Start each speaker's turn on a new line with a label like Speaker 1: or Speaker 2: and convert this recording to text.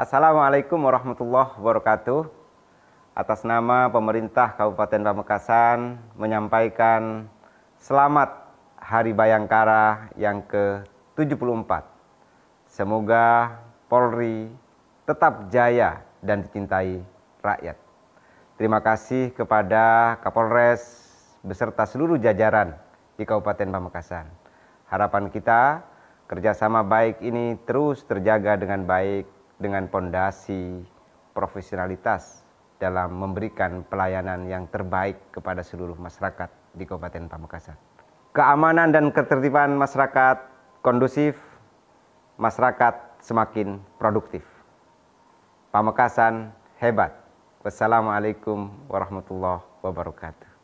Speaker 1: Assalamualaikum warahmatullahi wabarakatuh. Atas nama pemerintah Kabupaten Pamekasan menyampaikan selamat Hari Bayangkara yang ke-74. Semoga Polri tetap jaya dan dicintai rakyat. Terima kasih kepada Kapolres beserta seluruh jajaran di Kabupaten Pamekasan. Harapan kita kerjasama baik ini terus terjaga dengan baik dengan fondasi profesionalitas dalam memberikan pelayanan yang terbaik kepada seluruh masyarakat di Kabupaten Pamekasan. Keamanan dan ketertiban masyarakat kondusif, masyarakat semakin produktif. Pamekasan hebat. Wassalamualaikum warahmatullahi wabarakatuh.